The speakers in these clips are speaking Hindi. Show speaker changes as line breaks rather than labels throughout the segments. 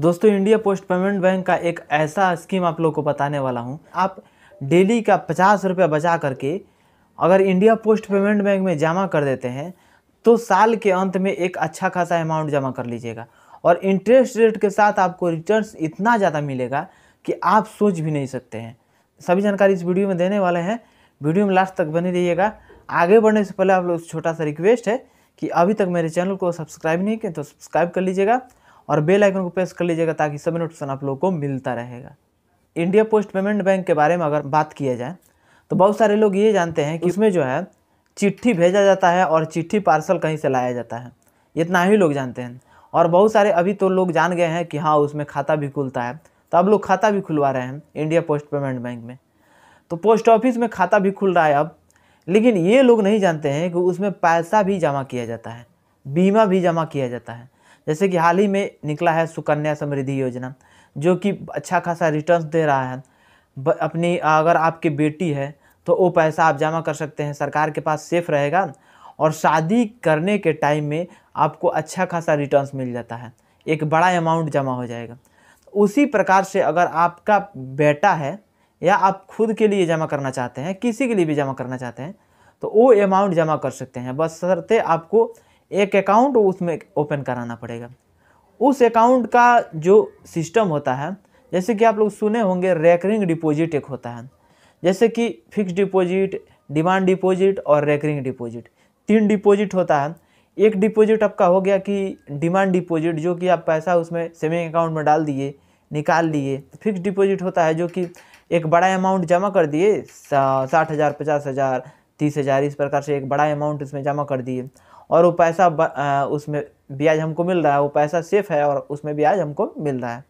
दोस्तों इंडिया पोस्ट पेमेंट बैंक का एक ऐसा स्कीम आप लोग को बताने वाला हूँ आप डेली का पचास रुपया बचा करके अगर इंडिया पोस्ट पेमेंट बैंक में जमा कर देते हैं तो साल के अंत में एक अच्छा खासा अमाउंट जमा कर लीजिएगा और इंटरेस्ट रेट के साथ आपको रिटर्न्स इतना ज़्यादा मिलेगा कि आप सोच भी नहीं सकते हैं सभी जानकारी इस वीडियो में देने वाले हैं वीडियो में लास्ट तक बने रहिएगा आगे बढ़ने से पहले आप लोग छोटा सा रिक्वेस्ट है कि अभी तक मेरे चैनल को सब्सक्राइब नहीं किए तो सब्सक्राइब कर लीजिएगा और बेल आइकन को प्रेस कर लीजिएगा ताकि सभी नोटिफिकेशन आप लोगों को मिलता रहेगा इंडिया पोस्ट पेमेंट बैंक के बारे में अगर बात किया जाए तो बहुत सारे लोग ये जानते हैं कि इसमें जो है चिट्ठी भेजा जाता है और चिट्ठी पार्सल कहीं से लाया जाता है इतना ही लोग जानते हैं और बहुत सारे अभी तो लोग जान गए हैं कि हाँ उसमें खाता भी खुलता है तो अब लोग खाता भी खुलवा रहे हैं इंडिया पोस्ट पेमेंट बैंक में तो पोस्ट ऑफिस में खाता भी खुल रहा है अब लेकिन ये लोग नहीं जानते हैं कि उसमें पैसा भी जमा किया जाता है बीमा भी जमा किया जाता है जैसे कि हाल ही में निकला है सुकन्या समृद्धि योजना जो कि अच्छा खासा रिटर्न्स दे रहा है अपनी अगर आपकी बेटी है तो वो पैसा आप जमा कर सकते हैं सरकार के पास सेफ रहेगा और शादी करने के टाइम में आपको अच्छा खासा रिटर्न्स मिल जाता है एक बड़ा अमाउंट जमा हो जाएगा उसी प्रकार से अगर आपका बेटा है या आप खुद के लिए जमा करना चाहते हैं किसी के लिए भी जमा करना चाहते हैं तो वो अमाउंट जमा कर सकते हैं बस सरते आपको एक अकाउंट उसमें ओपन कराना पड़ेगा उस अकाउंट का जो सिस्टम होता है जैसे कि आप लोग सुने होंगे रेकरिंग डिपॉजिट एक होता है जैसे कि फिक्स डिपॉजिट डिमांड डिपॉजिट और रेकरिंग डिपॉजिट तीन डिपॉजिट होता है एक डिपॉजिट आपका हो गया कि डिमांड डिपॉजिट जो कि आप पैसा उसमें सेविंग अकाउंट में डाल दिए निकाल लिए फिक्स डिपॉजिट होता है जो कि एक बड़ा अमाउंट जमा कर दिए साठ हज़ार पचास हज़ार तीस हज़ार इस प्रकार से एक बड़ा अमाउंट उसमें जमा कर दिए और वो पैसा उसमें ब्याज हमको मिल रहा है वो पैसा सेफ है और उसमें ब्याज हमको मिल रहा है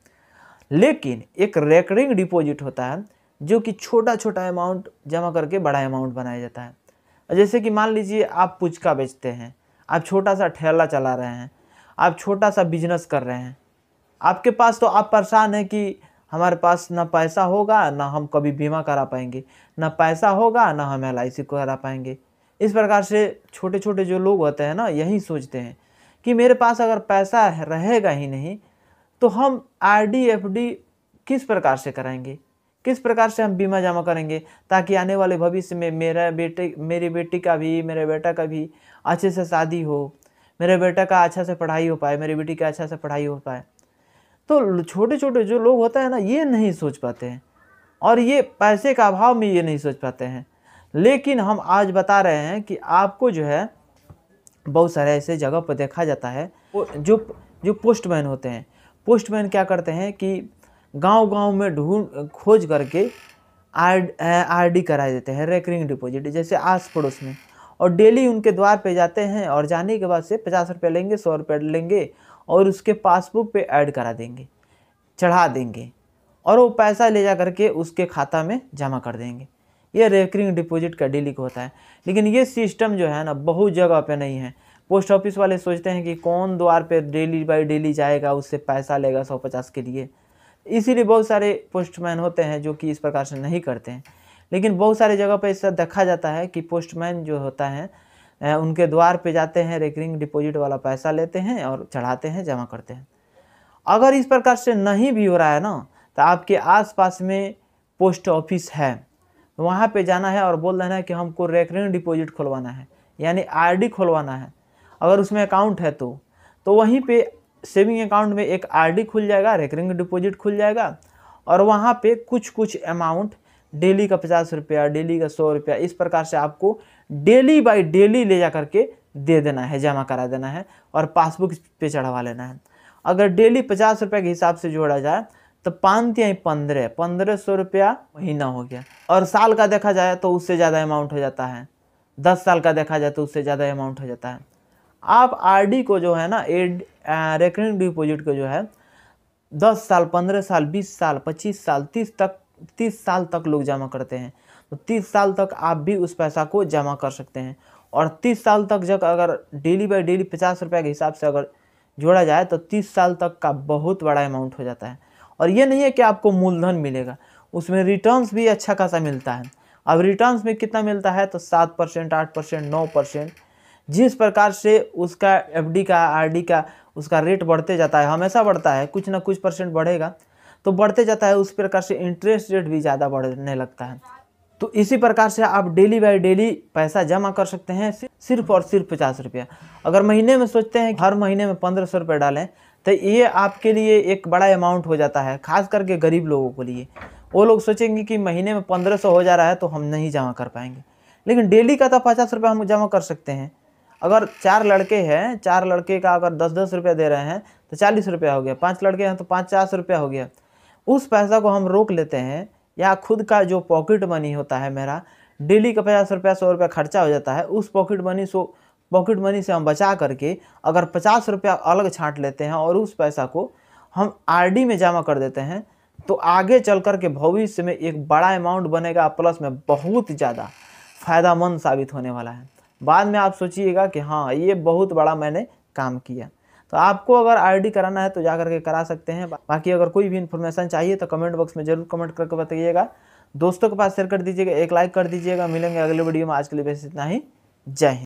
लेकिन एक रेकरिंग डिपॉजिट होता है जो कि छोटा छोटा अमाउंट जमा करके बड़ा अमाउंट बनाया जाता है जैसे कि मान लीजिए आप पुचका बेचते हैं आप छोटा सा ठेला चला रहे हैं आप छोटा सा बिजनेस कर रहे हैं आपके पास तो आप परेशान हैं कि हमारे पास ना पैसा होगा ना हम कभी बीमा करा पाएंगे ना पैसा होगा ना हम एल आई सी करा पाएंगे इस प्रकार से छोटे छोटे जो लोग होते हैं ना यही सोचते हैं कि मेरे पास अगर पैसा रहेगा ही नहीं तो हम आर डी किस प्रकार से कराएंगे किस प्रकार से हम बीमा जमा करेंगे ताकि आने वाले भविष्य में मेरा बेटे मेरी बेटी का भी मेरे बेटा का भी अच्छे से शादी हो मेरे बेटा का अच्छा से पढ़ाई हो पाए मेरी बेटी का अच्छा से पढ़ाई हो पाए तो छोटे छोटे जो लोग होते हैं ना ये नहीं सोच पाते हैं और ये पैसे का अभाव में ये नहीं सोच पाते हैं लेकिन हम आज बता रहे हैं कि आपको जो है बहुत सारे ऐसे जगह पर देखा जाता है जो जो पोस्टमैन होते हैं पोस्टमैन क्या करते हैं कि गांव गांव में ढूंढ खोज करके आर आर डी करा देते हैं रेकरिंग डिपॉजिट जैसे आस पड़ोस में और डेली उनके द्वार पे जाते हैं और जाने के बाद से पचास रुपये लेंगे सौ रुपये लेंगे और उसके पासबुक पे ऐड करा देंगे चढ़ा देंगे और वो पैसा ले जा करके उसके खाता में जमा कर देंगे ये रेकरिंग डिपॉजिट का डेली को होता है लेकिन ये सिस्टम जो है ना बहुत जगह पे नहीं है पोस्ट ऑफिस वाले सोचते हैं कि कौन द्वार पे डेली बाई डेली जाएगा उससे पैसा लेगा सौ पचास के लिए इसीलिए बहुत सारे पोस्टमैन होते हैं जो कि इस प्रकार से नहीं करते हैं लेकिन बहुत सारे जगह पर ऐसा देखा जाता है कि पोस्टमैन जो होता है उनके द्वार पे जाते हैं रेकरिंग डिपॉजिट वाला पैसा लेते हैं और चढ़ाते हैं जमा करते हैं अगर इस प्रकार से नहीं भी हो रहा है ना तो आपके आसपास में पोस्ट ऑफिस है वहाँ पे जाना है और बोल देना है कि हमको रेकरिंग डिपॉजिट खुलवाना है यानी आरडी खुलवाना है अगर उसमें अकाउंट है तो तो वहीं पे सेविंग अकाउंट में एक आरडी खुल जाएगा रेकरिंग डिपॉजिट खुल जाएगा और वहाँ पे कुछ कुछ अमाउंट डेली का पचास रुपया डेली का सौ रुपया इस प्रकार से आपको डेली बाई डेली ले जा करके दे देना है जमा करा देना है और पासबुक पर चढ़वा लेना है अगर डेली पचास रुपये के हिसाब से जोड़ा जाए तो पाँच दिया पंद्रह पंद्रह सौ रुपया महीना हो गया और साल का देखा जाए तो उससे ज़्यादा अमाउंट हो जाता है दस साल का देखा जाए तो उससे ज़्यादा अमाउंट हो जाता है आप आरडी को जो है ना एड रेकरिंग डिपोजिट को जो है दस साल पंद्रह साल बीस साल पच्चीस साल तीस तक तीस साल तक लोग जमा करते हैं तो तीस साल तक आप भी उस पैसा को जमा कर सकते हैं और तीस साल तक जब अगर डेली बाई डेली पचास रुपये के हिसाब से अगर जोड़ा जाए तो तीस साल तक का बहुत बड़ा अमाउंट हो जाता है और ये नहीं है कि आपको मूलधन मिलेगा उसमें रिटर्न्स भी अच्छा खासा मिलता है अब रिटर्न्स में कितना मिलता है तो सात परसेंट आठ परसेंट नौ परसेंट जिस प्रकार से उसका एफडी का आरडी का उसका रेट बढ़ते जाता है हमेशा बढ़ता है कुछ ना कुछ परसेंट बढ़ेगा तो बढ़ते जाता है उस प्रकार से इंटरेस्ट रेट भी ज़्यादा बढ़ने लगता है तो इसी प्रकार से आप डेली बाय डेली पैसा जमा कर सकते हैं सिर्फ और सिर्फ पचास रुपया अगर महीने में सोचते हैं हर महीने में पंद्रह सौ रुपये डालें तो ये आपके लिए एक बड़ा अमाउंट हो जाता है खास करके गरीब लोगों के लिए वो लोग सोचेंगे कि महीने में पंद्रह सौ हो जा रहा है तो हम नहीं जमा कर पाएंगे लेकिन डेली का तो पचास रुपये हम जमा कर सकते हैं अगर चार लड़के हैं चार लड़के का अगर दस दस रुपये दे रहे हैं तो चालीस रुपया हो गया पाँच लड़के हैं तो पचास रुपया हो गया उस पैसा को हम रोक लेते हैं या खुद का जो पॉकेट मनी होता है मेरा डेली का पचास रुपया सौ रुपया खर्चा हो जाता है उस pocket money so pocket money से हम बचा करके अगर पचास रुपया अलग छांट लेते हैं और उस पैसा को हम आरडी में जमा कर देते हैं तो आगे चल कर के भविष्य में एक बड़ा अमाउंट बनेगा प्लस में बहुत ज़्यादा फ़ायदामंद साबित होने वाला है बाद में आप सोचिएगा कि हाँ ये बहुत बड़ा मैंने काम किया तो आपको अगर आईडी कराना है तो जा करके करा सकते हैं बाकी अगर कोई भी इन्फॉर्मेशन चाहिए तो कमेंट बॉक्स में जरूर कमेंट करके बताइएगा दोस्तों के पास शेयर कर दीजिएगा एक लाइक कर दीजिएगा मिलेंगे अगले वीडियो में आज के लिए बस इतना ही जय हिंद